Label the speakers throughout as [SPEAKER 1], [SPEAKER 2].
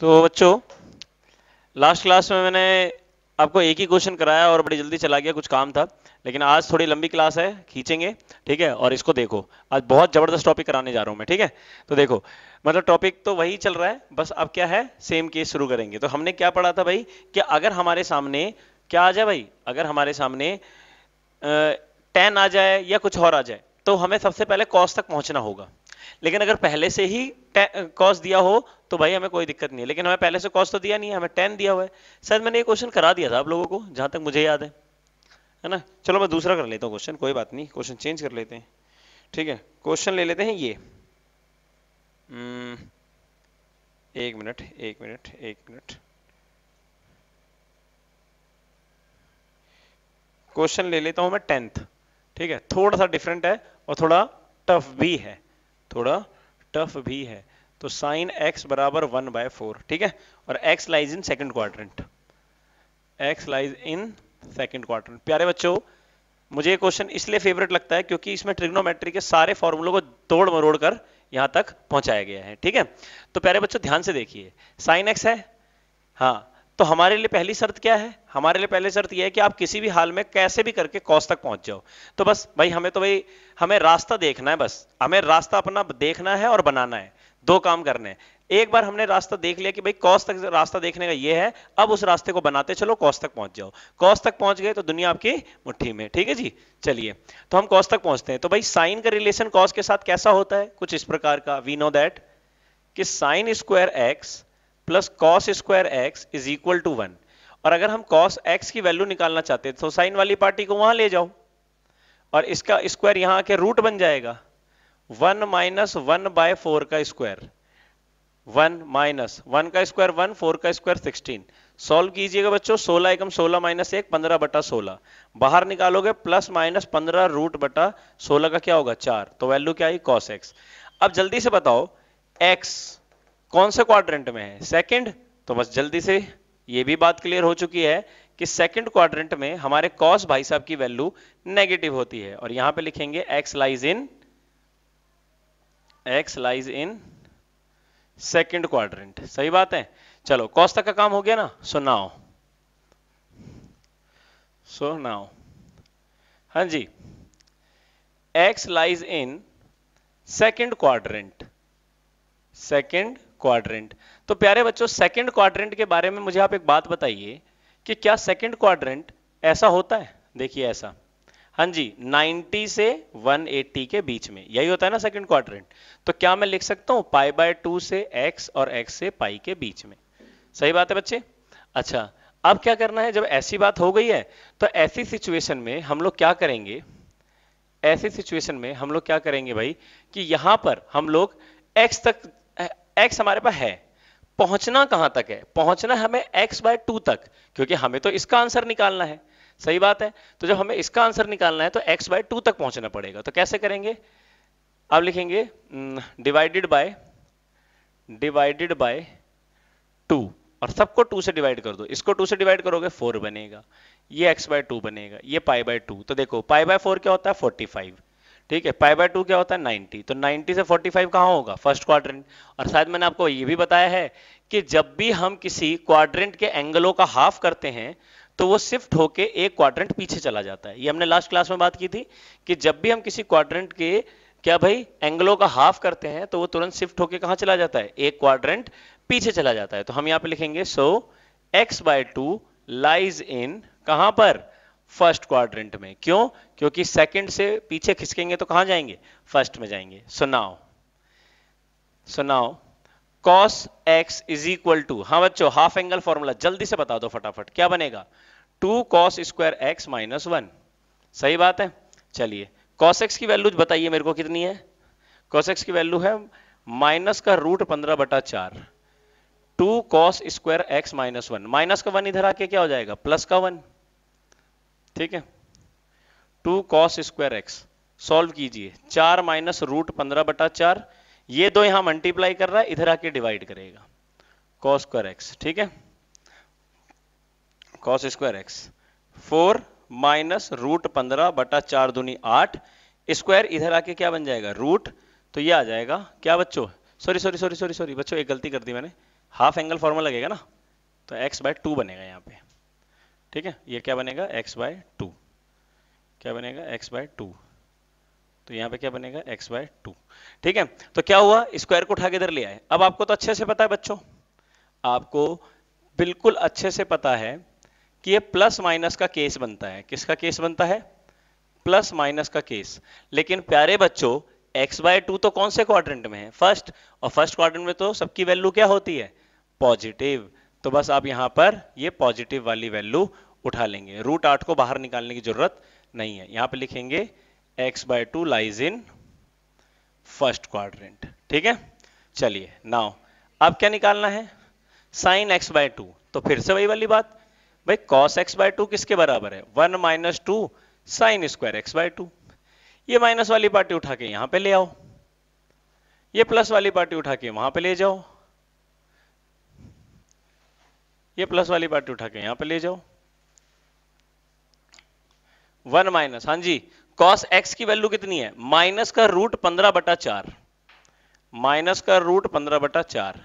[SPEAKER 1] तो बच्चों last class में मैंने आपको एक ही क्वेश्चन कराया और बड़ी जल्दी चला गया कुछ काम था लेकिन आज थोड़ी लंबी क्लास है खींचेंगे ठीक है और इसको देखो आज बहुत जबरदस्त टॉपिक कराने जा रहा हूं मैं ठीक है तो देखो मतलब टॉपिक तो वही चल रहा है बस अब क्या है सेम केस शुरू करेंगे तो हमने क्या पढ़ा था भाई कि अगर हमारे सामने क्या आ जाए भाई अगर हमारे सामने टेन आ जाए या कुछ और आ जाए तो हमें सबसे पहले कॉस्ट तक पहुंचना होगा लेकिन अगर पहले से ही कॉस दिया हो तो भाई हमें कोई दिक्कत नहीं है लेकिन हमें पहले से कॉस तो दिया नहीं है हमें टेन दिया हुआ है शायद मैंने ये क्वेश्चन करा दिया था आप लोगों को जहां तक मुझे याद है है ना चलो मैं दूसरा कर लेता हूँ क्वेश्चन कोई बात नहीं क्वेश्चन चेंज कर लेते हैं ठीक है क्वेश्चन ले लेते हैं ये हम्म, एक मिनट एक मिनट एक मिनट क्वेश्चन ले लेता हूं मैं टेंथ ठीक है थोड़ा सा डिफरेंट है और थोड़ा टफ भी है थोड़ा टफ भी है तो साइन एक्स बराबर वन बाय फोर ठीक है और x lies in second quadrant x lies in second quadrant प्यारे बच्चों मुझे क्वेश्चन इसलिए फेवरेट लगता है क्योंकि इसमें ट्रिग्नोमेट्री के सारे फॉर्मूलों को तोड़ मरोड़ कर यहां तक पहुंचाया गया है ठीक है तो प्यारे बच्चों ध्यान से देखिए साइन एक्स है हाँ तो हमारे लिए पहली शर्त क्या है हमारे लिए पहली शर्त यह है कि आप किसी भी हाल में कैसे भी करके कॉस तक पहुंच जाओ तो बस भाई हमें तो भाई हमें रास्ता देखना है बस हमें रास्ता अपना देखना है और बनाना है दो काम करने हैं एक बार हमने रास्ता देख लिया कि भाई कॉस तक रास्ता देखने का ये है अब उस रास्ते को बनाते चलो कॉस तक पहुंच जाओ कॉस तक पहुंच गए तो दुनिया आपकी मुट्ठी में ठीक है जी चलिए तो हम कॉस तक पहुंचते हैं तो भाई साइन का रिलेशन कॉस के साथ कैसा होता है कुछ इस प्रकार का वी नो दैट कि sine square x plus cos square x is equal to one और अगर हम कॉस एक्स की वैल्यू निकालना चाहते हैं तो साइन वाली पार्टी को वहां ले जाओ और इसका स्क्वायर यहां के रूट बन जाएगा one minus one by four का स्क्वायर वन माइनस वन का स्क्वायर वन फोर का स्क्वायर सिक्सटीन सॉल्व कीजिएगा बच्चों सोलह एकम सोलह माइनस एक पंद्रह बटा सोलह बाहर निकालोगे प्लस माइनस पंद्रह रूट बटा सोलह का क्या होगा चार तो वैल्यू क्या आई कॉस एक्स अब जल्दी से बताओ एक्स कौन से क्वाड्रेंट में है सेकंड तो बस जल्दी से ये भी बात क्लियर हो चुकी है कि सेकंड क्वाड्रेंट में हमारे कॉस भाई साहब की वैल्यू नेगेटिव होती है और यहां पे लिखेंगे x lies in x lies in second quadrant सही बात है चलो कॉस तक का काम हो गया ना सो नाओ सो नाओ हां जी x lies in second quadrant second quadrant तो प्यारे बच्चों सेकंड क्वाड्रेंट के बारे में मुझे आप एक बात बताइए कि क्या सेकंड क्वाड्रेंट ऐसा होता है देखिए ऐसा हाँ जी 90 से 180 के बीच में यही होता है ना सेकंड क्वाड्रेंट तो क्या मैं लिख सकता हूं पाई बाय टू से एक्स और एक्स से पाई के बीच में सही बात है बच्चे अच्छा अब क्या करना है जब ऐसी बात हो गई है तो ऐसी सिचुएशन में हम लोग क्या करेंगे ऐसी सिचुएशन में हम लोग क्या करेंगे भाई कि यहां पर हम लोग x तक एक्स हमारे पास है पहुंचना कहां तक है पहुंचना हमें एक्स बाय टू तक क्योंकि हमें तो इसका आंसर निकालना है सही बात है तो जब हमें इसका आंसर निकालना है तो एक्स बाय टू तक पहुंचना पड़ेगा तो कैसे करेंगे अब लिखेंगे divided by divided by two और सबको टू से डिवाइड कर दो इसको टू से डिवाइड करोगे फोर बनेगा ये एक्स बाय टू बनेगा ये पाई बाय टू तो देखो पाई बाय फोर क्या होता है फोर्टी फाइव ठीक है पाई बाय टू क्या होता है 90 तो 90 से फोर्टी फाइव कहाँ होगा फर्स्ट क्वाड्रेंट और शायद मैंने आपको ये भी बताया है कि जब भी हम किसी क्वाड्रेंट के एंगलों का हाफ करते हैं तो वो शिफ्ट होके एक क्वाड्रेंट पीछे चला जाता है ये हमने लास्ट क्लास में बात की थी कि जब भी हम किसी क्वाड्रेंट के क्या भाई एंगलों का हाफ करते हैं तो वो तुरंत शिफ्ट होके कहाँ चला जाता है एक क्वाड्रेंट पीछे चला जाता है तो हम यहाँ पे लिखेंगे so x by two lies in कहां पर फर्स्ट क्वाड्रेंट में क्यों क्योंकि सेकंड से पीछे खिसकेंगे तो कहां जाएंगे फर्स्ट में जाएंगे सुनाओ सुनाओ cos x is equal to हाँ बच्चों हाफ एंगल फॉर्मूला जल्दी से बता दो फटाफट क्या बनेगा two cos square x minus one सही बात है चलिए कॉस एक्स की वैल्यू बताइए मेरे को कितनी है कॉस एक्स की वैल्यू है माइनस का रूट पंद्रह बटा चार two cos square x minus one minus का वन इधर आके क्या हो जाएगा प्लस का वन ठीक है two cos square x solve कीजिए चार माइनस रूट पंद्रह बटा चार ये दो यहां मल्टीप्लाई कर रहा है इधर आके डिवाइड करेगा कॉस स्क्वायर एक्स ठीक है cos square x four minus root पंद्रह बटा चार दूनी आठ स्क्वायर इधर आके क्या बन जाएगा रूट तो ये आ जाएगा क्या बच्चों sorry sorry sorry sorry sorry बच्चों एक गलती कर दी मैंने हाफ एंगल फॉर्मूला लगेगा ना तो एक्स बाय टू बनेगा यहाँ पे ठीक है ये क्या बनेगा x बाय टू क्या बनेगा x बाय टू तो यहाँ पे क्या बनेगा x बाय टू ठीक है तो क्या हुआ स्क्वायर को उठा के इधर ले आए अब आपको तो अच्छे से पता है बच्चों आपको बिल्कुल अच्छे से पता है कि ये प्लस माइनस का केस बनता है किसका केस बनता है प्लस माइनस का केस लेकिन प्यारे बच्चों x बाय टू तो कौन से क्वाड्रेंट में है फर्स्ट और फर्स्ट क्वाड्रेंट में तो सबकी वैल्यू क्या होती है पॉजिटिव तो बस आप यहां पर ये पॉजिटिव वाली वैल्यू उठा लेंगे रूट आठ को बाहर निकालने की जरूरत नहीं है यहां पे लिखेंगे x by two lies in first quadrant ठीक है चलिए नाउ अब क्या निकालना है साइन एक्स बाय टू तो फिर से वही वाली बात भाई कॉस एक्स बाय टू किसके बराबर है one minus two sine square x by two ये माइनस वाली पार्टी उठा के यहां पे ले आओ ये प्लस वाली पार्टी उठा के वहां पे ले जाओ ये प्लस वाली पार्टी उठा के यहां पे ले जाओ वन माइनस हां जी कॉस एक्स की वैल्यू कितनी है माइनस का रूट पंद्रह बटा चार माइनस का रूट पंद्रह बटा चार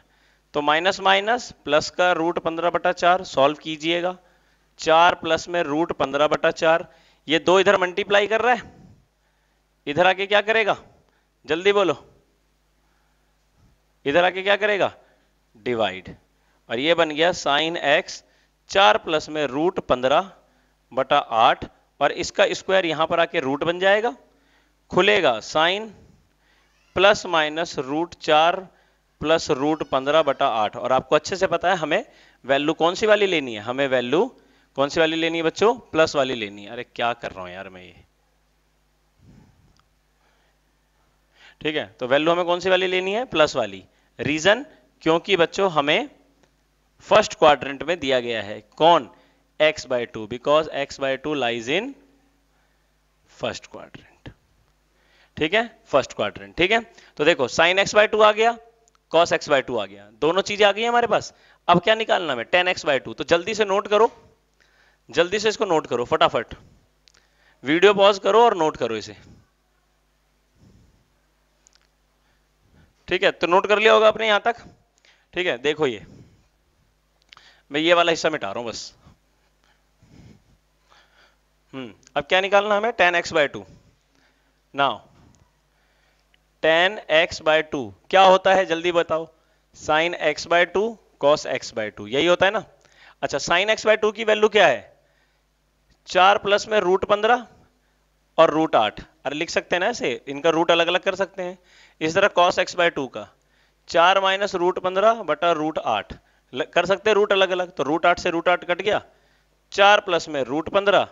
[SPEAKER 1] तो माइनस माइनस प्लस का रूट पंद्रह बटा चार सॉल्व कीजिएगा चार प्लस में रूट पंद्रह बटा चार ये दो इधर मल्टीप्लाई कर रहा है इधर आके क्या करेगा जल्दी बोलो इधर आके क्या करेगा डिवाइड और ये बन गया साइन एक्स चार प्लस में रूट पंद्रह बटा आठ और इसका स्क्वायर यहां पर आके रूट बन जाएगा खुलेगा साइन प्लस माइनस रूट चार प्लस रूट पंद्रह बटा आठ और आपको अच्छे से पता है हमें वैल्यू कौन सी वाली लेनी है हमें वैल्यू कौन सी वाली लेनी है बच्चों प्लस वाली लेनी है अरे क्या कर रहा हूं यार मैं ये ठीक है तो वैल्यू हमें कौन सी वाली लेनी है प्लस वाली रीजन क्योंकि बच्चों हमें फर्स्ट क्वाड्रेंट में दिया गया है कौन x by two because x by two lies in first quadrant ठीक है फर्स्ट क्वाड्रेंट ठीक है तो देखो साइन एक्स बाय टू आ गया कॉस एक्स बाय टू आ गया दोनों चीजें आ गई हमारे पास अब क्या निकालना है टेन एक्स बाय टू तो जल्दी से नोट करो जल्दी से इसको नोट करो फटाफट वीडियो पॉज करो और नोट करो इसे ठीक है तो नोट कर लिया होगा आपने यहां तक ठीक है देखो ये मैं ये वाला हिस्सा मिटा रहा हूं बस हम्म अब क्या निकालना हमें tan x by two now tan x by two क्या होता है जल्दी बताओ sine x by two cos x by two यही होता है ना अच्छा साइन एक्स बाय टू की वैल्यू क्या है चार प्लस में रूट पंद्रह और रूट आठ अरे लिख सकते हैं ना ऐसे इनका रूट अलग अलग कर सकते हैं इस तरह कॉस एक्स बाय टू का चार माइनस रूट पंद्रह बटा रूट आठ कर सकते हैं रूट अलग अलग तो रूट आठ से रूट आठ कट गया चार प्लस में रूट पंद्रह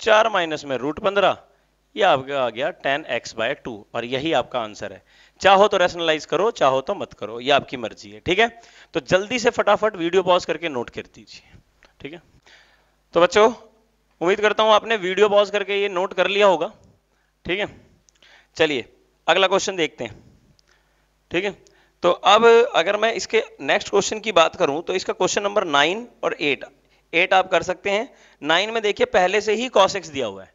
[SPEAKER 1] चार माइनस में रूट पंद्रह यह आपका आ गया टेन एक्स बाय टू और यही आपका आंसर है चाहो तो रेशनलाइज करो चाहो तो मत करो ये आपकी मर्जी है ठीक है तो जल्दी से फटाफट वीडियो पॉज करके नोट कर दीजिए ठीक है तो बच्चों उम्मीद करता हूं आपने वीडियो पॉज करके ये नोट कर लिया होगा ठीक है चलिए अगला क्वेश्चन देखते हैं ठीक है तो अब अगर मैं इसके नेक्स्ट क्वेश्चन की बात करूं तो इसका क्वेश्चन नंबर नाइन और एट एट आप कर सकते हैं नाइन में देखिए पहले से ही कॉसेक्स दिया हुआ है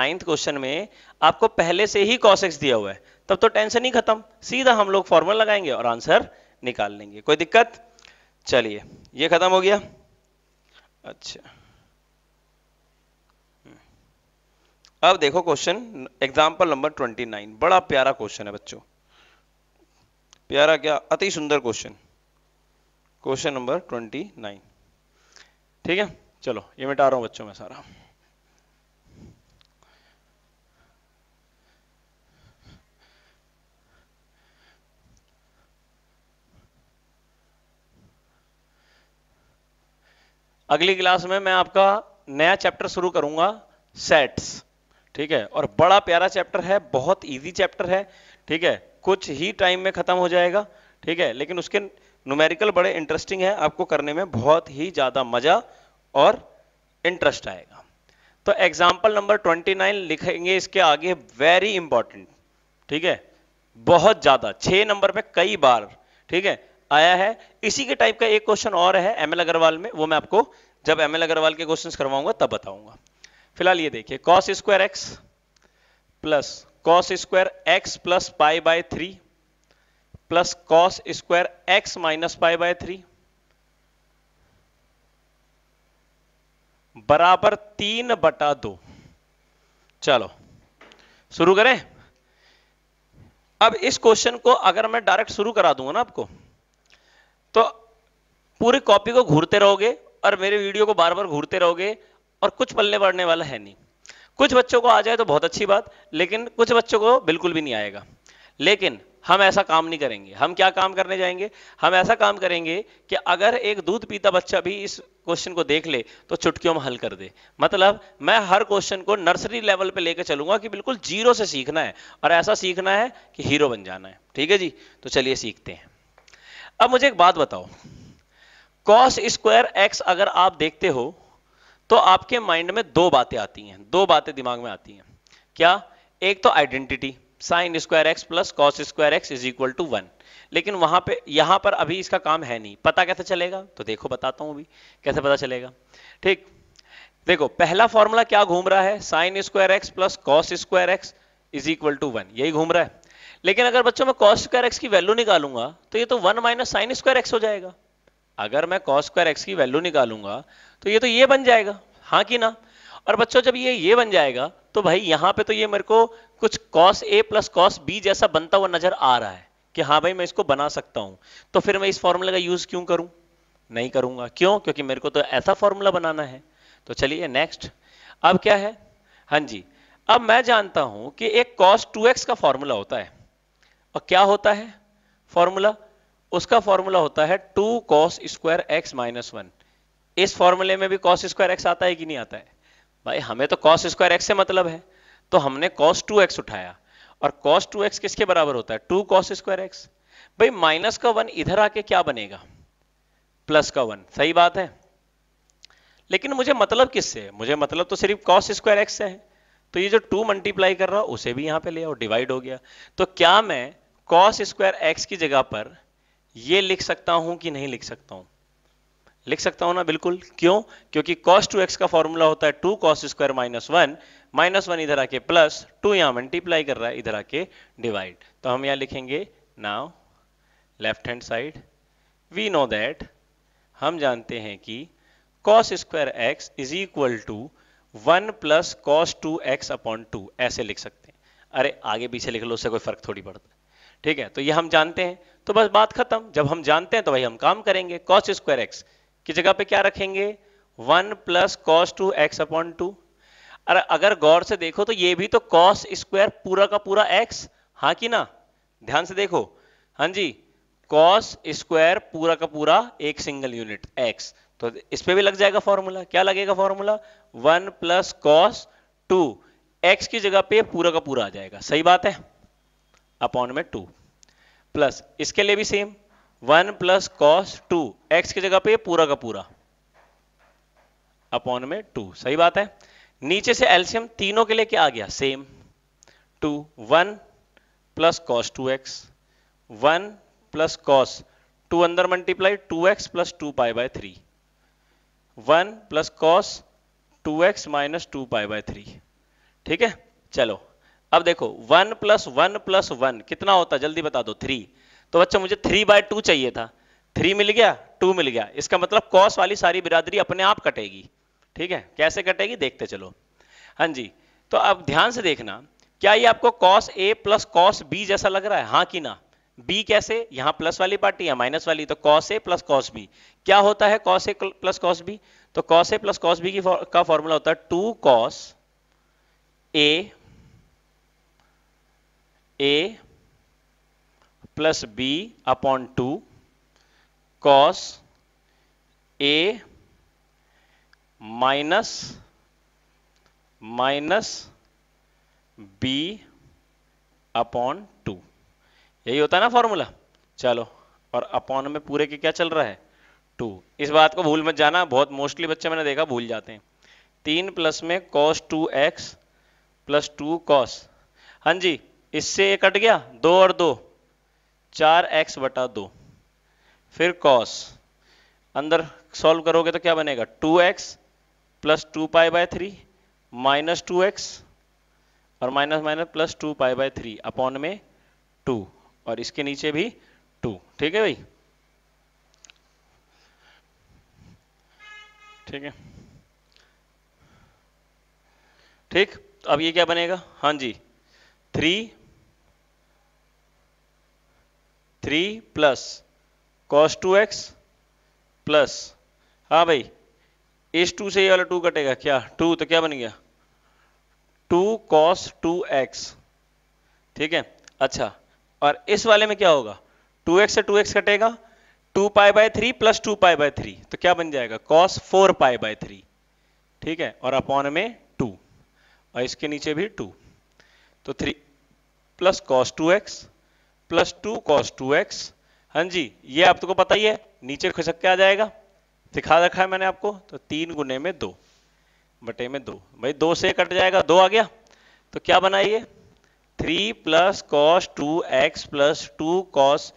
[SPEAKER 1] नाइन्थ क्वेश्चन में आपको पहले से ही कॉसेक्स दिया हुआ है तब तो टेंशन ही खत्म सीधा हम लोग फॉर्मल लगाएंगे और आंसर निकाल लेंगे कोई दिक्कत चलिए ये खत्म हो गया अच्छा अब देखो question example number twenty nine बड़ा प्यारा क्वेश्चन है बच्चों प्यारा क्या अति सुंदर question question number twenty nine ठीक है चलो ये मिटा रहा हूं बच्चों में सारा अगली क्लास में मैं आपका नया चैप्टर शुरू करूंगा सेट्स ठीक है और बड़ा प्यारा चैप्टर है बहुत इजी चैप्टर है ठीक है कुछ ही टाइम में ख़त्म हो जाएगा ठीक है लेकिन उसके न्यूमेरिकल बड़े इंटरेस्टिंग है आपको करने में बहुत ही ज़्यादा मज़ा और इंटरेस्ट आएगा तो एग्जाम्पल नंबर 29 लिखेंगे इसके आगे वेरी इंपॉर्टेंट ठीक है बहुत ज़्यादा छह नंबर पे कई बार ठीक है आया है इसी के टाइप का एक क्वेश्चन और है एम अग्रवाल में वो मैं आपको जब एम अग्रवाल के क्वेश्चन करवाऊंगा तब बताऊंगा फिलहाल ये देखिए cos square x plus cos square x plus pi by three plus cos square x minus pi by three बराबर तीन बटा दो चलो शुरू करें अब इस क्वेश्चन को अगर मैं डायरेक्ट शुरू करा दूंगा ना आपको तो पूरी कॉपी को घूरते रहोगे और मेरे वीडियो को बार बार घूरते रहोगे और कुछ पल्ले पड़ने वाला है नहीं कुछ बच्चों को आ जाए तो बहुत अच्छी बात लेकिन कुछ बच्चों को बिल्कुल भी नहीं आएगा लेकिन हम ऐसा काम नहीं करेंगे हम क्या काम करने जाएंगे हम ऐसा काम करेंगे कि अगर एक दूध पीता बच्चा भी इस क्वेश्चन को देख ले तो चुटकियों में हल कर दे मतलब मैं हर क्वेश्चन को नर्सरी लेवल पे लेकर चलूंगा कि बिल्कुल जीरो से सीखना है और ऐसा सीखना है कि हीरो बन जाना है ठीक है जी तो चलिए सीखते हैं अब मुझे एक बात बताओ कॉस स्क्वायर एक्स अगर आप देखते हो तो आपके माइंड में दो बातें आती हैं दो बातें दिमाग में आती हैं क्या एक तो identity sine square x plus cos square x is equal to one लेकिन वहां पे यहां पर अभी इसका काम है नहीं पता कैसे चलेगा तो देखो बताता हूं अभी कैसे पता चलेगा ठीक देखो पहला फॉर्मूला क्या घूम रहा है sine square x plus cos square x is equal to one यही घूम रहा है लेकिन अगर बच्चों में कॉस स्क्वायर एक्स की वैल्यू निकालूंगा तो ये तो one minus sine square x हो जाएगा अगर मैं कॉस स्क्वायर एक्स की वैल्यू निकालूंगा तो ये तो ये बन जाएगा हाँ कि ना और बच्चों जब ये ये बन जाएगा तो भाई यहाँ पे तो ये मेरे को कुछ कॉस ए प्लस कॉस बी जैसा बनता हुआ नजर आ रहा है कि हाँ भाई मैं इसको बना सकता हूं तो फिर मैं इस फॉर्मूले का यूज क्यों करूं नहीं करूंगा क्यों क्योंकि मेरे को तो ऐसा फॉर्मूला बनाना है तो चलिए नेक्स्ट अब क्या है हाँ जी अब मैं जानता हूं कि एक कॉस टू एक्स का फॉर्मूला होता है और क्या होता है फॉर्मूला उसका फॉर्मूला होता है two cos square x minus one इस फॉर्मूले में भी कॉस स्क्वायर एक्स आता है कि नहीं आता है भाई हमें तो कॉस स्क्वायर एक्स से मतलब है तो हमने कॉस टू एक्स उठाया और कॉस टू एक्स किसके बराबर होता है टू कॉस स्क्वायर एक्स भाई माइनस का वन इधर आके क्या बनेगा प्लस का वन सही बात है लेकिन मुझे मतलब किससे मुझे मतलब तो सिर्फ कॉस स्क्वायर एक्स से है तो ये जो टू मल्टीप्लाई कर रहा हूं उसे भी यहां पे ले आओ डिवाइड हो गया तो क्या मैं कॉस स्क्वायर एक्स की जगह पर ये लिख सकता हूं कि नहीं लिख सकता हूं लिख सकता हूं ना बिल्कुल क्यों क्योंकि cos 2x का फॉर्मूला होता है two cos square minus one minus one इधर आके प्लस टू यहां मल्टीप्लाई कर रहा है इधर आके डिवाइड तो हम यहां लिखेंगे now left hand side we know that हम जानते हैं कि cos square x is equal to one plus cos two x upon two ऐसे लिख सकते हैं अरे आगे पीछे लिख लो उससे कोई फर्क थोड़ी पड़ता है ठीक है तो ये हम जानते हैं तो बस बात खत्म जब हम जानते हैं तो भाई हम काम करेंगे कॉस्ट स्क्वायर एक्स की जगह पे क्या रखेंगे one plus cos two x upon two अरे अगर गौर से देखो तो ये भी तो कॉस स्क्वायर पूरा का पूरा एक्स हाँ कि ना ध्यान से देखो हाँ जी कॉस स्क्वायर पूरा का पूरा एक सिंगल यूनिट एक्स तो इस पे भी लग जाएगा फॉर्मूला क्या लगेगा formula one plus cos two x की जगह पे पूरा का पूरा आ जाएगा सही बात है अपॉन में टू प्लस इसके लिए भी same one plus cos two x की जगह पे पूरा का पूरा अपॉन में टू सही बात है नीचे से एल्सियम तीनों के लिए क्या आ गया same two one plus cos two x one plus cos two अंदर multiply two x plus two pi by three one plus cos two x minus two pi by three ठीक है चलो अब देखो one plus one plus one कितना होता जल्दी बता दो थ्री तो बच्चा मुझे थ्री बाय टू चाहिए था थ्री मिल गया टू मिल गया इसका मतलब कॉस वाली सारी बिरादरी अपने आप कटेगी ठीक है कैसे कटेगी देखते चलो हाँ जी तो अब ध्यान से देखना क्या ये आपको कॉस ए प्लस कॉस बी जैसा लग रहा है हाँ कि ना बी कैसे यहां प्लस वाली पार्टी या माइनस वाली तो कॉस ए प्लस कॉस बी क्या होता है कॉस ए प्लस कॉस बी तो कॉस ए प्लस कॉस बी की का फॉर्मूला होता है two cos A A plus B upon two cos A minus minus B upon two यही होता है ना फॉर्मूला चलो और अपॉन में पूरे के क्या चल रहा है टू इस बात को भूल मत जाना बहुत मोस्टली बच्चे मैंने देखा भूल जाते हैं तीन प्लस में cos two x plus two cos हाँ जी इससे ये कट गया दो और दो चार एक्स बटा दो फिर कॉस अंदर सॉल्व करोगे तो क्या बनेगा two x plus two pi by three minus two x और minus minus plus two pi by three upon में टू और इसके नीचे भी टू ठीक है भाई ठीक है ठीक अब ये क्या बनेगा हाँ जी three three plus cos two x plus हाँ भाई इस टू से ये वाला टू कटेगा क्या टू तो क्या बन गया टू कॉस टू एक्स ठीक है अच्छा और इस वाले में क्या होगा टू एक्स से टू एक्स कटेगा two pi by three plus two pi by three तो क्या बन जाएगा cos four pi by three ठीक है और अपॉन में टू और इसके नीचे भी टू तो three plus cos two x plus two cos two x हाँ जी ये आप तो को पता ही है नीचे खिसक के आ जाएगा दिखा रखा है मैंने आपको तो तीन गुने में दो बटे में दो भाई दो से कट जाएगा दो आ गया तो क्या बनाइए three plus cos two x plus two cos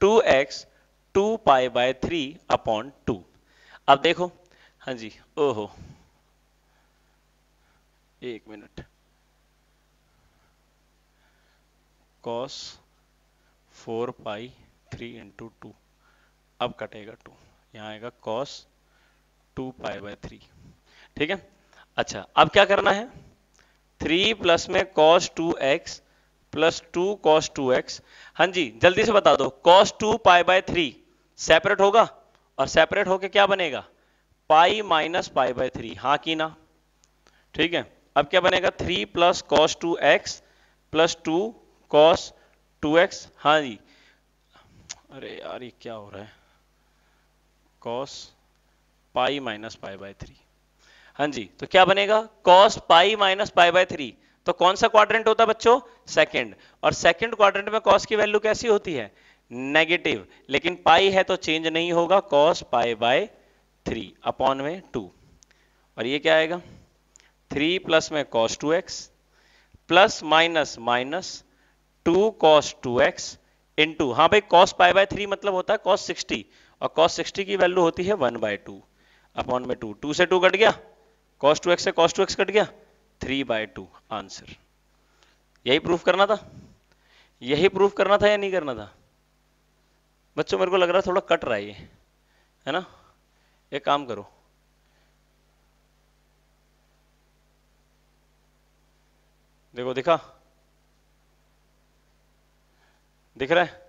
[SPEAKER 1] two x two pi by three upon two अब देखो हाँ जी ओहो एक minute cos four pi three into two अब कटेगा टू यहाँ आएगा cos two pi by three ठीक है अच्छा अब क्या करना है थ्री प्लस में cos two x plus two cos two x हाँ जी जल्दी से बता दो cos two pi by three separate होगा और सेपरेट होके क्या बनेगा pi minus pi by three हाँ की ना ठीक है अब क्या बनेगा three plus cos two x plus two cos two x हाँ जी अरे यार ये क्या हो रहा है cos pi minus pi by three हाँ जी तो क्या बनेगा cos pi minus pi by three तो कौन सा क्वाड्रेंट होता है बच्चों सेकंड और सेकंड क्वाड्रेंट में कॉस की वैल्यू कैसी होती है नेगेटिव लेकिन पाई है तो चेंज नहीं होगा cos pi by three upon में टू और ये क्या आएगा थ्री प्लस में cos two x plus minus minus two cos two x into हाँ भाई कॉस पाई बाय थ्री मतलब होता है कॉस सिक्सटी और कॉस सिक्सटी की वैल्यू होती है वन बाय टू अपॉन में टू टू से टू कट गया कॉस टू एक्स से कॉस टू एक्स कट गया थ्री बाय टू आंसर यही प्रूफ करना था यही प्रूफ करना था या नहीं करना था बच्चों मेरे को लग रहा है थोड़ा कट रहा है ये है ना एक काम करो देखो दिखा दिख रहा है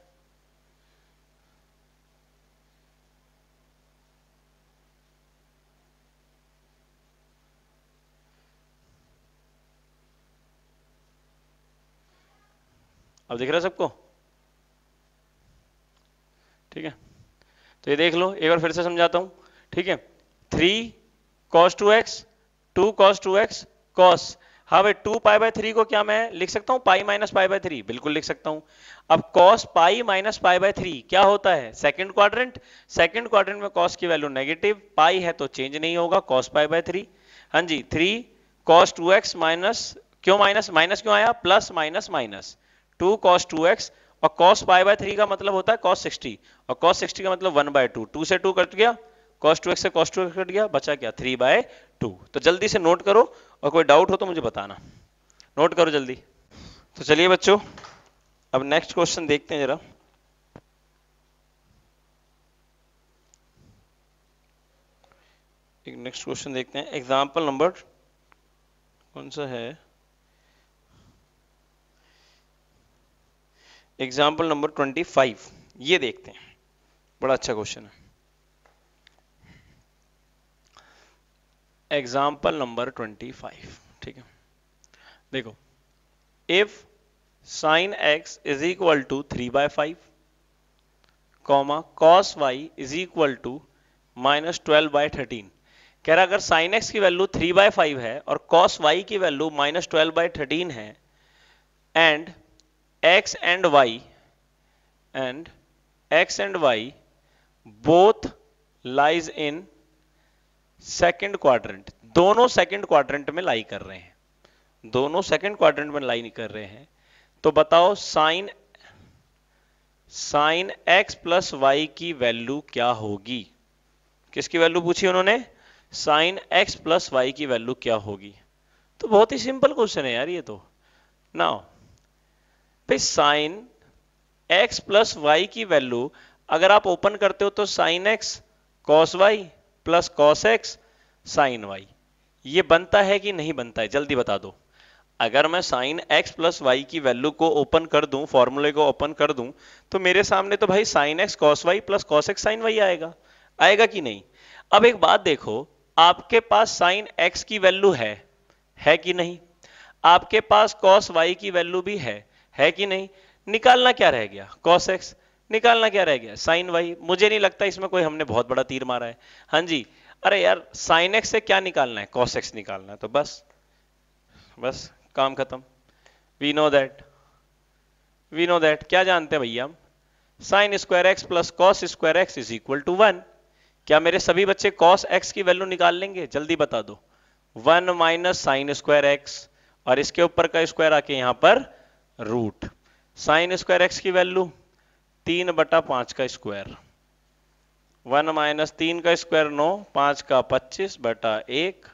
[SPEAKER 1] अब दिख रहा है सबको ठीक है तो ये देख लो एक बार फिर से समझाता हूं ठीक है three cos two x two cos two x cos हाँ भाई टू पाई बाय थ्री को क्या मैं लिख सकता हूँ pi minus pi by three बिल्कुल लिख सकता हूँ अब cos pi minus pi by three क्या होता है सेकंड क्वाड्रेंट सेकंड क्वाड्रेंट में कॉस की वैल्यू नेगेटिव पाई है तो चेंज नहीं होगा कॉस पाई बाय थ्री हाँ जी three cos two x minus क्यों माइनस माइनस क्यों आया plus minus minus two cos two x और कॉस पाई बाय थ्री का मतलब होता है कॉस सिक्सटी और कॉस सिक्सटी का मतलब वन बाय टू टू से टू कट गया कॉस टू एक्स से कॉस टू एक्स कट गया बचा क्या थ्री बाय टू तो जल्दी से नोट करो और कोई डाउट हो तो मुझे बताना नोट करो जल्दी तो चलिए बच्चों अब नेक्स्ट क्वेश्चन देखते हैं जरा एक नेक्स्ट क्वेश्चन देखते हैं एग्जाम्पल नंबर कौन सा है एग्जाम्पल नंबर ट्वेंटी फाइव ये देखते हैं बड़ा अच्छा क्वेश्चन है एग्जाम्पल नंबर ट्वेंटी फाइव ठीक है देखो if sine x is equal to three by five comma cos y is equal to minus twelve by thirteen कह रहा अगर साइन एक्स की वैल्यू थ्री बाय फाइव है और कॉस वाई की value minus twelve by thirteen है and x and y and x and y both lies in second quadrant दोनों second quadrant में लाई कर रहे हैं दोनों सेकंड क्वाड्रेंट में लाई कर रहे हैं तो बताओ sine sine x plus y की वैल्यू क्या होगी किसकी वैल्यू पूछी उन्होंने साइन एक्स प्लस वाई की वैल्यू क्या होगी तो बहुत ही सिंपल क्वेश्चन है यार ये तो ना भाई साइन एक्स प्लस वाई की वैल्यू अगर आप ओपन करते हो तो sine x cos y plus cos x sine y ये बनता है कि नहीं बनता है जल्दी बता दो अगर मैं साइन एक्स प्लस वाई की वैल्यू को ओपन कर दूं फॉर्मूले को ओपन कर दूं तो मेरे सामने तो भाई sine x cos y plus cos x sine y आएगा आएगा कि नहीं अब एक बात देखो आपके पास साइन एक्स की वैल्यू है है कि नहीं आपके पास कॉस वाई की वैल्यू भी है है कि नहीं निकालना क्या रह गया कॉस एक्स निकालना क्या रह गया साइन वाई मुझे नहीं लगता इसमें कोई हमने बहुत बड़ा तीर मारा है हाँ जी अरे यार साइन एक्स से क्या निकालना है कॉस एक्स निकालना है तो बस बस काम खत्म we know that we know that क्या जानते हैं भैया हम sine square x plus cos square x is equal to one क्या मेरे सभी बच्चे कॉस एक्स की वैल्यू निकाल लेंगे जल्दी बता दो one minus sine square x और इसके ऊपर का स्क्वायर आके यहां पर रूट साइन स्क्वायर एक्स की वैल्यू तीन बटा पांच का स्क्वायर वन माइनस तीन का स्क्वायर नौ पांच का पच्चीस बटा एक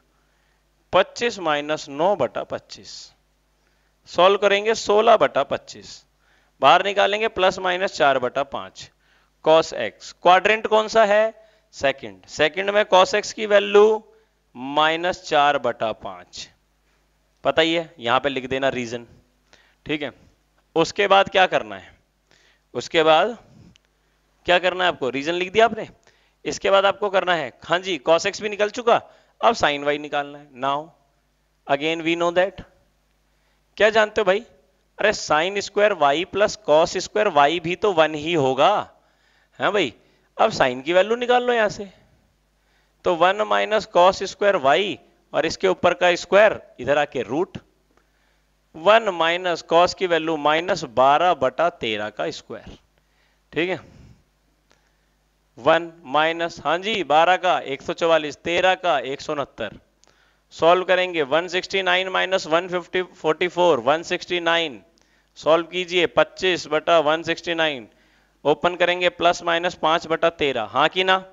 [SPEAKER 1] पच्चीस माइनस नौ बटा पच्चीस सोल्व करेंगे सोलह बटा पच्चीस बाहर निकालेंगे प्लस माइनस चार बटा पांच कॉस एक्स क्वाड्रेंट कौन सा है सेकंड सेकंड में कॉस एक्स की वैल्यू माइनस चार बटा पांच पता ही है यहां पे लिख देना रीजन ठीक है उसके बाद क्या करना है उसके बाद क्या करना है आपको रीजन लिख दिया आपने इसके बाद आपको करना है हाँ जी कॉस एक्स भी निकल चुका अब साइन वाई निकालना है now again we know that क्या जानते हो भाई अरे sine square y plus cos square y भी तो वन ही होगा है हाँ भाई अब साइन की वैल्यू निकाल लो यहां से तो one minus cos square y और इसके ऊपर का स्क्वायर इधर आके रूट वन माइनस कॉस की वैल्यू माइनस बारह बटा तेरह का स्क्वायर ठीक है वन माइनस हाँ जी बारह का एक सौ चौवालीस तेरह का एक सौ उनहत्तर सॉल्व करेंगे nine minus one fifty forty four one sixty nine solve कीजिए पच्चीस बटा नाइन ओपन करेंगे प्लस माइनस पांच बटा तेरह हाँ कि ना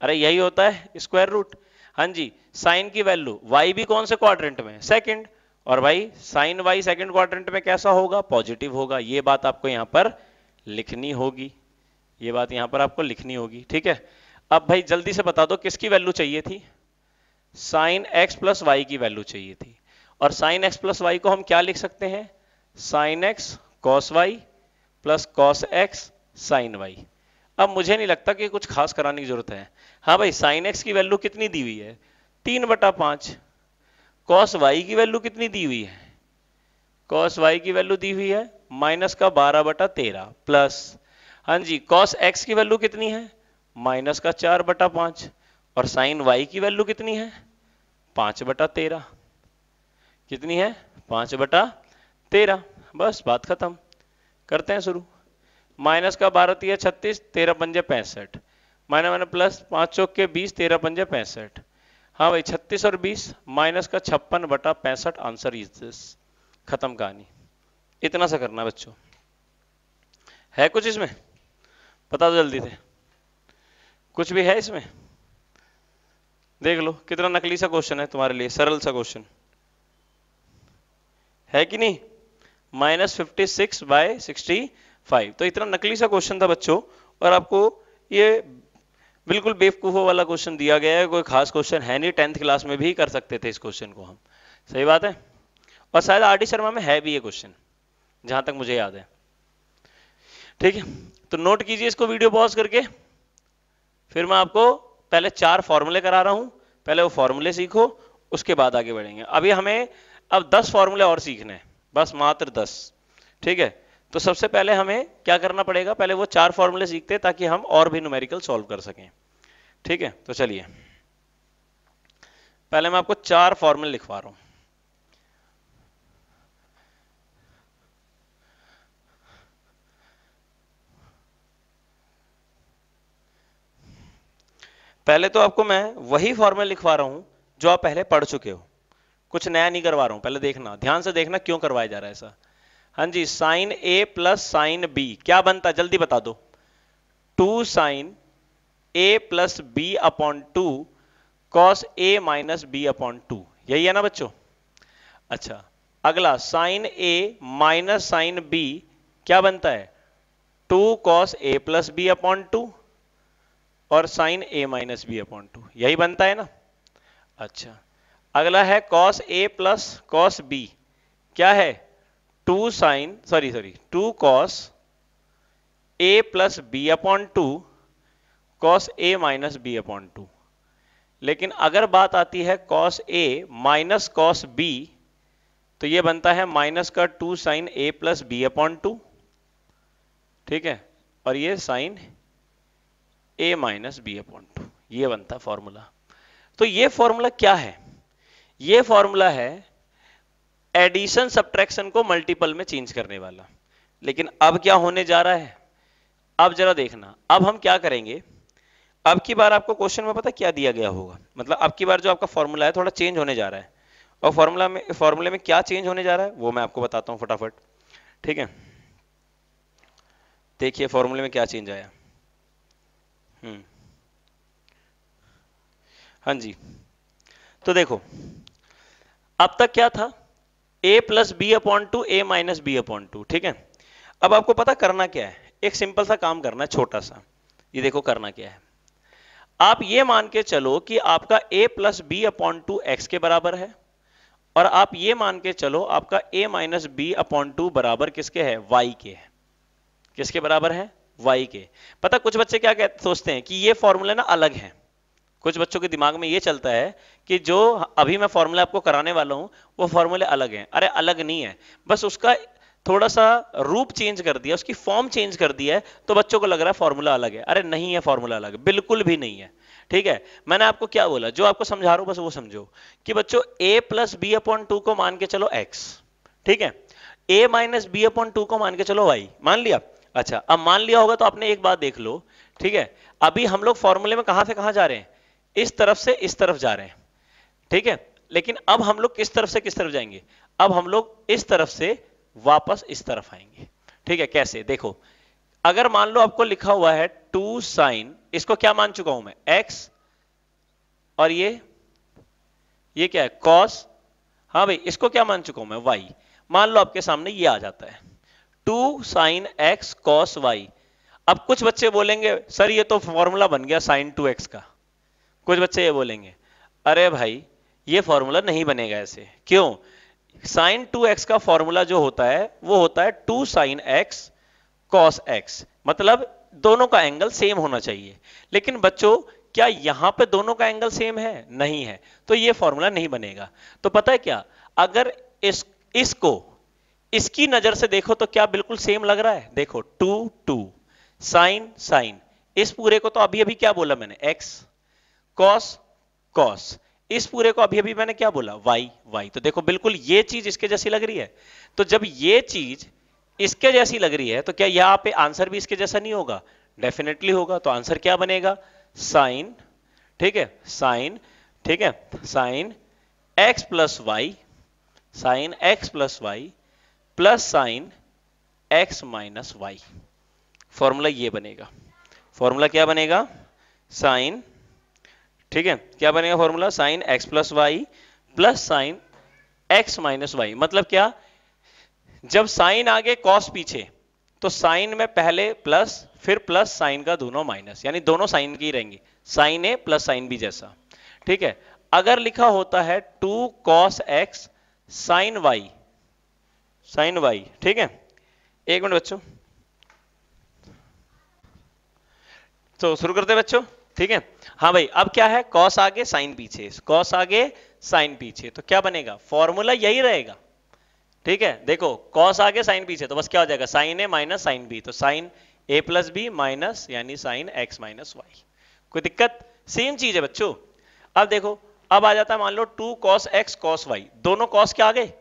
[SPEAKER 1] अरे यही होता है स्क्वायर रूट हाँ जी साइन की वैल्यू वाई भी कौन से क्वाड्रेंट में सेकंड और भाई साइन वाई सेकेंड क्वाड्रेंट में कैसा होगा पॉजिटिव होगा ये बात आपको यहां पर लिखनी होगी ये बात यहां पर आपको लिखनी होगी ठीक है अब भाई जल्दी से बता दो किसकी वैल्यू चाहिए थी साइन एक्स प्लस वाई की वैल्यू चाहिए थी और साइन एक्स प्लस वाई को हम क्या लिख सकते हैं sine x cos y plus cos x sine y अब मुझे नहीं लगता कि कुछ खास कराने की जरूरत है हाँ भाई साइन एक्स की वैल्यू कितनी दी हुई है तीन बटा पांच कॉस वाई की वैल्यू कितनी दी हुई है कॉस वाई की वैल्यू दी हुई है माइनस का बारह बटा तेरह प्लस हाँ जी कॉस एक्स की वैल्यू कितनी है माइनस का चार बटा पांच और साइन वाई की वैल्यू कितनी है पांच बटा तेरह कितनी है पांच बटा तेरह बस बात खत्म करते हैं शुरू माइनस का बारह तीय छत्तीस तेरह पंजे पैंसठ माइनस माइनस प्लस पांच चौक के बीस तेरह पंजे पैंसठ हाँ भाई छत्तीस और बीस माइनस का छप्पन बटा पैंसठ आंसर इज दिस खत्म कहानी इतना सा करना बच्चों है कुछ इसमें बता दो जल्दी से कुछ भी है इसमें देख लो कितना नकली सा क्वेश्चन है तुम्हारे लिए सरल सा क्वेश्चन है कि नहीं minus fifty six by sixty five तो इतना नकली सा क्वेश्चन था बच्चों और आपको ये बिल्कुल बेवकूफ़ों वाला क्वेश्चन दिया गया है कोई खास क्वेश्चन है नहीं टेंथ क्लास में भी कर सकते थे इस क्वेश्चन को हम सही बात है और शायद आर डी शर्मा में है भी ये क्वेश्चन जहां तक मुझे याद है ठीक है तो नोट कीजिए इसको वीडियो पॉज करके फिर मैं आपको पहले चार फॉर्मूले करा रहा हूं पहले वो फॉर्मूले सीखो उसके बाद आगे बढ़ेंगे अभी हमें अब दस फॉर्मूले और सीखने हैं बस मात्र दस ठीक है तो सबसे पहले हमें क्या करना पड़ेगा पहले वो चार फॉर्मूले सीखते ताकि हम और भी न्यूमेरिकल सॉल्व कर सकें ठीक है तो चलिए पहले मैं आपको चार फॉर्मूले लिखवा रहा हूं पहले तो आपको मैं वही फॉर्मूले लिखवा रहा हूं जो आप पहले पढ़ चुके हो कुछ नया नहीं करवा रहा हूं पहले देखना ध्यान से देखना क्यों करवाया जा रहा है ऐसा हाँ जी साइन ए प्लस साइन बी क्या बनता जल्दी बता दो टू साइन ए plus B upon two cos ए माइनस बी अपॉन टू यही है ना बच्चों अच्छा अगला साइन ए माइनस साइन बी क्या बनता है टू कॉस ए प्लस बी अपॉन टू और साइन ए माइनस बी अपॉन टू यही बनता है ना अच्छा अगला है कॉस ए प्लस कॉस बी क्या है two sine sorry sorry two cos ए plus B upon two cos ए माइनस बी अपॉन टू लेकिन अगर बात आती है कॉस ए माइनस कॉस बी तो ये बनता है माइनस का टू साइन ए प्लस बी अपॉन टू ठीक है और ये साइन ए माइनस बी अपॉन टू ये बनता फॉर्मूला तो ये फॉर्मूला क्या है ये फॉर्मूला है एडिशन सब्ट्रैक्शन को मल्टीपल में चेंज करने वाला लेकिन अब क्या होने जा रहा है अब जरा देखना अब हम क्या करेंगे अब की बार आपको क्वेश्चन में पता क्या दिया गया होगा मतलब अब की बार जो आपका फॉर्मूला है थोड़ा चेंज होने जा रहा है और फॉर्मूला में फॉर्मूले में क्या चेंज होने जा रहा है वो मैं आपको बताता हूँ फटाफट ठीक है देखिए फॉर्मूले में क्या चेंज आया हम्म हाँ जी तो देखो अब तक क्या था a plus B upon two a minus B upon two ठीक है अब आपको पता करना क्या है एक सिंपल सा काम करना है छोटा सा ये देखो करना क्या है आप ये मान के चलो कि आपका a plus B upon two x के बराबर है और आप ये मान के चलो आपका a minus B upon two बराबर किसके है y के है किसके बराबर है y के पता कुछ बच्चे क्या कहते सोचते हैं कि ये फॉर्मूला ना अलग है कुछ बच्चों के दिमाग में ये चलता है कि जो अभी मैं फॉर्मूला आपको कराने वाला हूँ वो फॉर्मूले अलग हैं अरे अलग नहीं है बस उसका थोड़ा सा रूप चेंज कर दिया उसकी फॉर्म चेंज कर दिया है तो बच्चों को लग रहा है फॉर्मूला अलग है अरे नहीं है फॉर्मूला अलग बिल्कुल भी नहीं है ठीक है मैंने आपको क्या बोला जो आपको समझा रहा हूं बस वो समझो कि बच्चों a plus B upon two को मान के चलो एक्स ठीक है a minus B upon two को मान के चलो वाई मान लिया अच्छा अब मान लिया होगा तो आपने एक बात देख लो ठीक है अभी हम लोग फॉर्मूले में कहां से कहां जा रहे हैं इस तरफ से इस तरफ जा रहे हैं ठीक है लेकिन अब हम लोग किस तरफ से किस तरफ जाएंगे अब हम लोग इस तरफ से वापस इस तरफ आएंगे ठीक है कैसे देखो अगर मान लो आपको लिखा हुआ है टू साइन इसको क्या मान चुका हूं मैं एक्स और ये ये क्या है कॉस हाँ भाई इसको क्या मान चुका हूं मैं वाई मान लो आपके सामने ये आ जाता है two sine x cos y अब कुछ बच्चे बोलेंगे सर ये तो फॉर्मूला बन गया साइन टू एक्स का कुछ बच्चे ये बोलेंगे अरे भाई ये फॉर्मूला नहीं बनेगा ऐसे क्यों साइन टू एक्स का फॉर्मूला जो होता है वो होता है two sine x cos x मतलब दोनों का एंगल सेम होना चाहिए लेकिन बच्चों क्या यहां पे दोनों का एंगल सेम है नहीं है तो ये फॉर्मूला नहीं बनेगा तो पता है क्या अगर इस इसको इसकी नजर से देखो तो क्या बिल्कुल सेम लग रहा है देखो टू टू साइन साइन इस पूरे को तो अभी अभी क्या बोला मैंने एक्स कॉस कॉस इस पूरे को अभी अभी मैंने क्या बोला वाई वाई तो देखो बिल्कुल ये चीज इसके जैसी लग रही है तो जब ये चीज इसके जैसी लग रही है तो क्या यहां पे आंसर भी इसके जैसा नहीं होगा डेफिनेटली होगा तो आंसर क्या बनेगा साइन ठीक है साइन ठीक है sine x plus y sine x plus y plus sine x minus y formula ये बनेगा फॉर्मूला क्या बनेगा साइन ठीक है क्या बनेगा formula sine x plus y plus sine x minus y मतलब क्या जब साइन आगे कॉस पीछे तो साइन में पहले प्लस फिर प्लस साइन का दोनों माइनस यानी दोनों साइन की रहेंगी साइन ए प्लस साइन बी जैसा ठीक है अगर लिखा होता है two cos x sine y sine y ठीक है एक मिनट बच्चों तो शुरू करते बच्चों ठीक है हाँ भाई अब क्या है कॉस आगे साइन पीछे कॉस आगे साइन पीछे तो क्या बनेगा फॉर्मूला यही रहेगा ठीक है देखो कॉस आगे साइन पीछे तो बस क्या हो जाएगा साइन ए माइनस साइन बी तो साइन ए प्लस बी माइनस यानी साइन एक्स माइनस वाई कोई दिक्कत सेम चीज है बच्चों अब देखो अब आ जाता है मान लो two cos x cos y दोनों कॉस क्या आ गए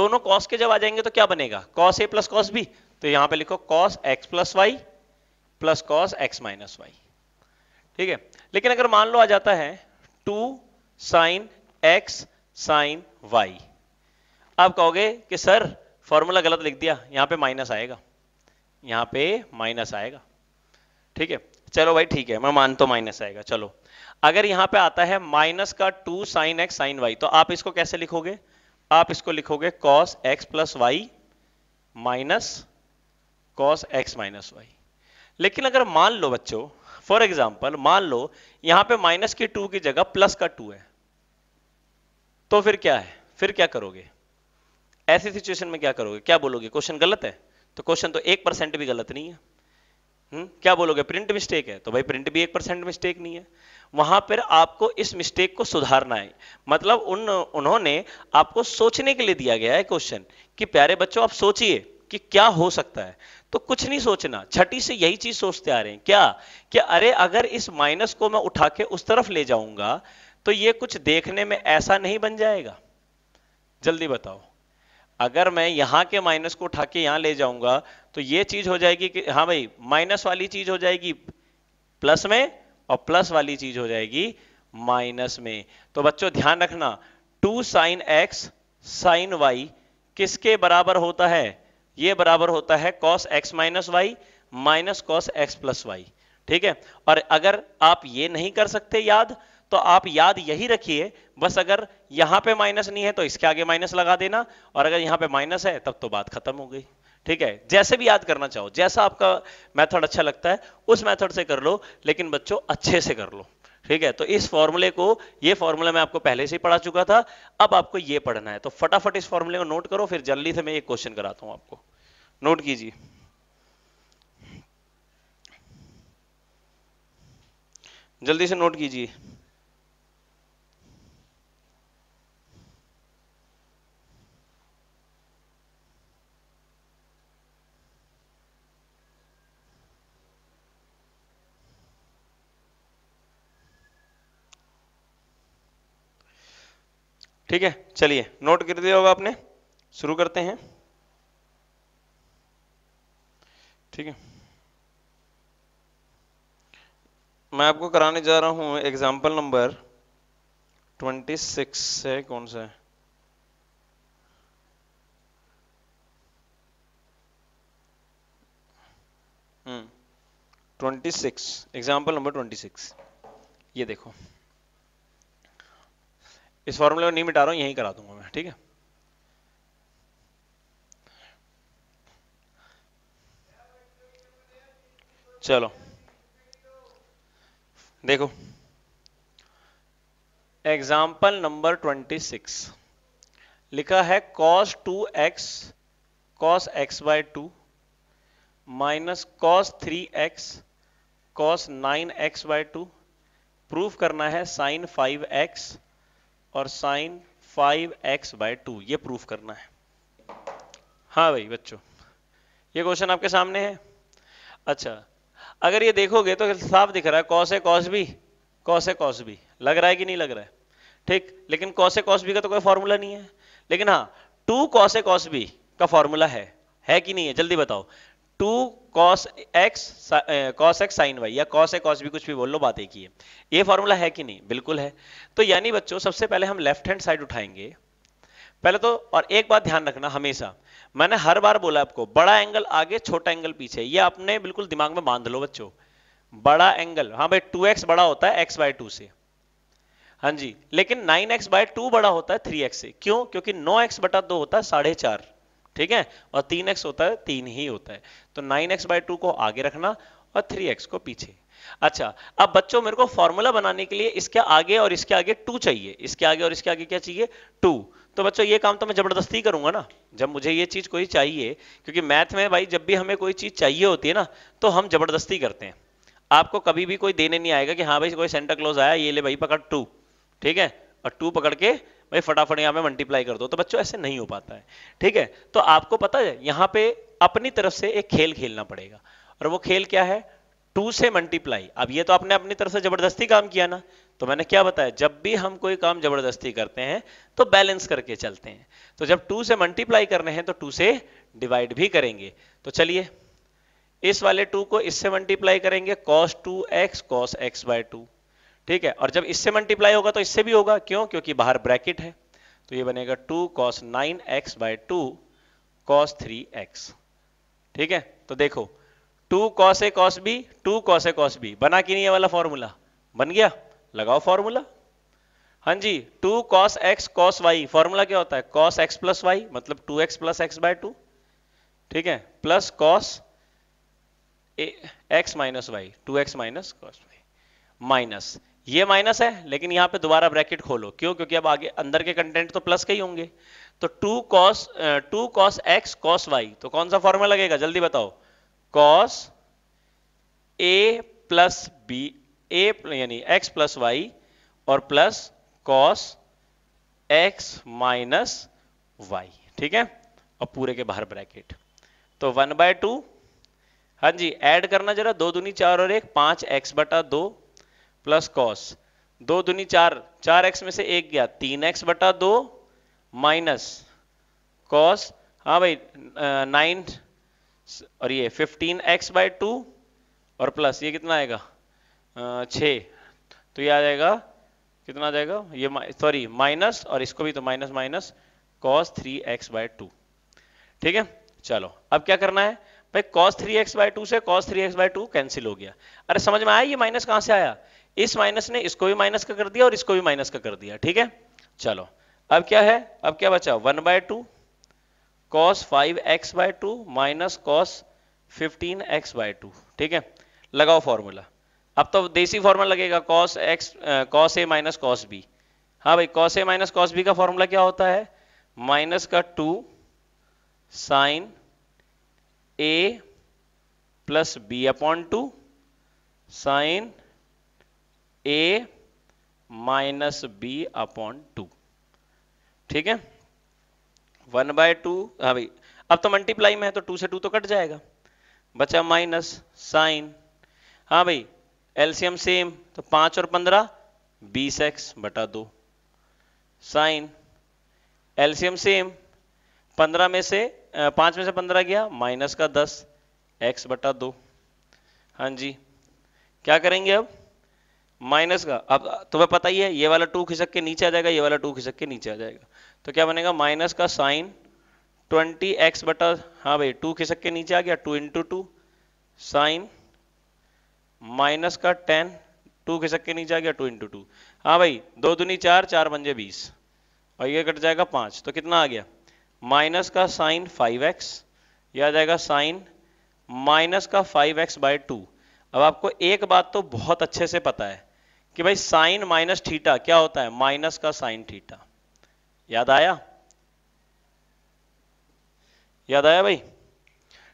[SPEAKER 1] दोनों कॉस के जब आ जाएंगे तो क्या बनेगा कॉस ए प्लस कॉस बी तो यहां पे लिखो cos x plus y plus cos x minus y ठीक है लेकिन अगर मान लो आ जाता है two sine x sine y आप कहोगे कि सर फॉर्मूला गलत लिख दिया यहां पे माइनस आएगा यहां पे माइनस आएगा ठीक है चलो भाई ठीक है मैं मान तो माइनस आएगा चलो अगर यहां पे आता है माइनस का two sine x sine y तो आप इसको कैसे लिखोगे आप इसको लिखोगे cos x plus y minus cos x minus y लेकिन अगर मान लो बच्चों फॉर एग्जाम्पल मान लो यहां पे माइनस की टू की जगह प्लस का टू है तो फिर क्या है फिर क्या करोगे ऐसी सिचुएशन में क्या करोगे क्या बोलोगे क्वेश्चन गलत है तो क्वेश्चन तो एक परसेंट भी गलत नहीं है हुँ? हम्म, क्या बोलोगे प्रिंट मिस्टेक है तो भाई प्रिंट भी एक परसेंट मिस्टेक नहीं है वहां पर आपको इस मिस्टेक को सुधारना है मतलब उन उन्होंने आपको सोचने के लिए दिया गया है क्वेश्चन कि प्यारे बच्चों आप सोचिए कि क्या हो सकता है तो कुछ नहीं सोचना छठी से यही चीज सोचते आ रहे हैं क्या कि अरे अगर इस माइनस को मैं उठा के उस तरफ ले जाऊंगा तो ये कुछ देखने में ऐसा नहीं बन जाएगा जल्दी बताओ अगर मैं यहां के माइनस को उठा के यहां ले जाऊंगा तो ये चीज हो जाएगी कि हाँ भाई माइनस वाली चीज हो जाएगी प्लस में और प्लस वाली चीज हो जाएगी माइनस में तो बच्चों ध्यान रखना two sine x sine y किसके बराबर होता है ये बराबर होता है cos x minus y minus cos x plus y ठीक है और अगर आप ये नहीं कर सकते याद तो आप याद यही रखिए बस अगर यहां पे माइनस नहीं है तो इसके आगे माइनस लगा देना और अगर यहां पे माइनस है तब तो बात खत्म हो गई ठीक है जैसे भी याद करना चाहो जैसा आपका मेथड अच्छा लगता है उस मेथड से कर लो लेकिन बच्चों अच्छे से कर लो ठीक है तो इस फॉर्मूले को ये फॉर्मूला मैं आपको पहले से ही पढ़ा चुका था अब आपको ये पढ़ना है तो फटाफट इस फॉर्मूले को नोट करो फिर जल्दी से मैं ये क्वेश्चन कराता हूं आपको नोट कीजिए जल्दी से नोट कीजिए ठीक है चलिए नोट कर दिया होगा आपने शुरू करते हैं ठीक है मैं आपको कराने जा रहा हूं एग्जाम्पल नंबर 26 है कौन सा है twenty six example number twenty six ये देखो इस फॉर्मूले में नहीं मिटा रहा हूं यहीं करा दूंगा मैं ठीक है चलो देखो एग्जाम्पल नंबर 26 लिखा है cos two x cos x by two minus cos three x cos nine x by two proof करना है साइन फाइव एक्स और sine five x by two ये प्रूफ करना है हाँ भाई बच्चों ये क्वेश्चन आपके सामने है अच्छा अगर ये देखोगे तो साफ दिख रहा है कौश है कौश भी कौश है कौश भी लग रहा है कि नहीं लग रहा है ठीक लेकिन कौश है कौश भी का तो कोई फॉर्मूला नहीं है लेकिन हाँ टू कौश है कौश भी का फॉर्मूला है है कि नहीं है जल्दी बताओ two cos x cos x sine y या कॉस ए कॉस भी कुछ भी बोल लो बात एक ही है ये फॉर्मूला है कि नहीं बिल्कुल है तो यानी बच्चों सबसे पहले हम लेफ्ट हैंड साइड उठाएंगे पहले तो और एक बात ध्यान रखना हमेशा मैंने हर बार बोला आपको बड़ा एंगल आगे छोटा एंगल पीछे ये आपने बिल्कुल दिमाग में बांध लो बच्चों बड़ा एंगल हाँ भाई टू एक्स बड़ा होता है एक्स बाय टू से हाँ जी लेकिन नाइन एक्स बाय टू बड़ा होता है थ्री एक्स से क्यों क्योंकि नौ एक्स बटा दो होता है साढ़े चार ठीक है और तीन एक्स होता है तीन ही होता है तो नाइन एक्स बाय टू को आगे रखना और थ्री एक्स को पीछे अच्छा अब बच्चों मेरे को फॉर्मूला बनाने के लिए इसके आगे और इसके आगे टू चाहिए इसके आगे और इसके आगे क्या चाहिए टू तो बच्चों ये काम तो मैं जबरदस्ती करूंगा ना जब मुझे ये चीज कोई चाहिए क्योंकि मैथ में भाई जब भी हमें कोई चीज चाहिए होती है ना तो हम जबरदस्ती करते हैं आपको कभी भी कोई देने नहीं आएगा कि हाँ भाई कोई सेंटर क्लोज आया ये ले भाई पकड़ टू ठीक है और टू पकड़ के भाई फटाफट यहाँ पे मल्टीप्लाई कर दो तो बच्चों ऐसे नहीं हो पाता है ठीक है तो आपको पता है यहाँ पे अपनी तरफ से एक खेल खेलना पड़ेगा और वो खेल क्या है टू से मल्टीप्लाई अब ये तो आपने अपनी तरफ से जबरदस्ती काम किया ना तो मैंने क्या बताया जब भी हम कोई काम जबरदस्ती करते हैं तो बैलेंस करके चलते हैं तो जब टू से मल्टीप्लाई करने हैं तो टू से डिवाइड भी करेंगे तो चलिए इस वाले टू को इससे मल्टीप्लाई करेंगे cos two x cos x by two ठीक है और जब इससे मल्टीप्लाई होगा तो इससे भी होगा क्यों क्योंकि बाहर ब्रैकेट है तो ये बनेगा two cos nine x by two cos three x ठीक है तो देखो टू कॉस ए कॉस बी टू कॉस ए कॉस बी बना कि नहीं ये वाला फॉर्मूला बन गया लगाओ फॉर्मूला हाँ जी two cos x cos y formula क्या होता है कॉस एक्स प्लस वाई मतलब two x plus x by two ठीक है plus cos x minus y two x minus cos y minus ये माइनस है लेकिन यहां पे दोबारा ब्रैकेट खोलो क्यों क्योंकि अब आगे अंदर के कंटेंट तो प्लस के ही होंगे तो two cos two cos x cos y तो कौन सा फॉर्मूला लगेगा जल्दी बताओ cos A plus B A यानी एक्स प्लस वाई और plus cos x minus y ठीक है और पूरे के बाहर ब्रैकेट तो वन बाय टू हाँ जी ऐड करना जरा दो दूनी चार और एक पांच एक्स बटा दो प्लस कॉस दो दुनी चार चार एक्स में से एक गया तीन एक्स बटा दो माइनस कॉस हाँ भाई नाइन और ये फिफ्टीन एक्स बाय टू और प्लस ये कितना आएगा छ तो ये आ जाएगा कितना आ जाएगा ये सॉरी माइनस और इसको भी तो minus minus cos three x by two ठीक है चलो अब क्या करना है भाई cos three x by two से cos three x by two cancel हो गया अरे समझ में आया ये माइनस कहां से आया इस माइनस ने इसको भी माइनस का कर दिया और इसको भी माइनस का कर दिया ठीक है चलो अब क्या है अब क्या बचा one by two cos five x by two minus cos fifteen x by two ठीक है लगाओ फॉर्मूला अब तो देसी फॉर्मूला लगेगा कॉस एक्स कॉस ए माइनस कॉस बी हाँ भाई कॉस ए माइनस कॉस बी का फॉर्मूला क्या होता है माइनस का टू साइन ए plus B upon two sine ए माइनस बी अपॉन टू ठीक है वन बाय टू हाँ भाई अब तो मल्टीप्लाई में है तो टू से टू तो कट जाएगा बचा माइनस साइन हाँ भाई एलसीएम सेम तो पांच और पंद्रह बीस एक्स बटा दो साइन एलसीएम सेम पंद्रह में से पांच में से पंद्रह गया माइनस का दस एक्स बटा दो हाँ जी क्या करेंगे अब माइनस का अब तुम्हें पता ही है ये वाला टू खिसक के नीचे आ जाएगा ये वाला टू खिसक के नीचे आ जाएगा तो क्या बनेगा माइनस का साइन ट्वेंटी एक्स बटा हाँ भाई टू खिसक के नीचे आ गया two into two sine minus का टेन टू खिसक के नीचे आ गया टू इंटू टू हाँ भाई दो दूनी चार चार बंजे बीस और ये कट जाएगा पाँच तो कितना आ गया माइनस का साइन फाइव एक्स यह आ जाएगा साइन माइनस का फाइव एक्स बाय टू अब आपको एक बात तो बहुत अच्छे से पता है कि भाई साइन माइनस थीटा क्या होता है माइनस का साइन थीटा याद आया याद आया भाई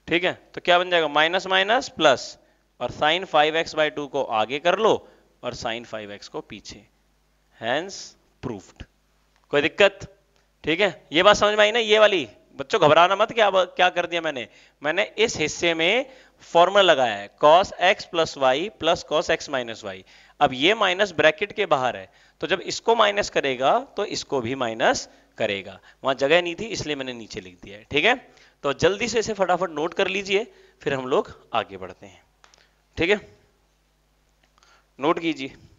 [SPEAKER 1] ठीक है तो क्या बन जाएगा माइनस माइनस प्लस और sine five x by two को आगे कर लो और साइन फाइव एक्स को पीछे हैंस प्रूफ्ड कोई दिक्कत ठीक है ये बात समझ में आई ना ये वाली बच्चों घबराना मत क्या क्या कर दिया मैंने मैंने इस हिस्से में फॉर्मूला लगाया है cos x plus y plus cos x minus y अब ये माइनस ब्रैकेट के बाहर है तो जब इसको माइनस करेगा तो इसको भी माइनस करेगा वहां जगह नहीं थी इसलिए मैंने नीचे लिख दिया है ठीक है तो जल्दी से इसे फटाफट नोट कर लीजिए फिर हम लोग आगे बढ़ते हैं ठीक है नोट कीजिए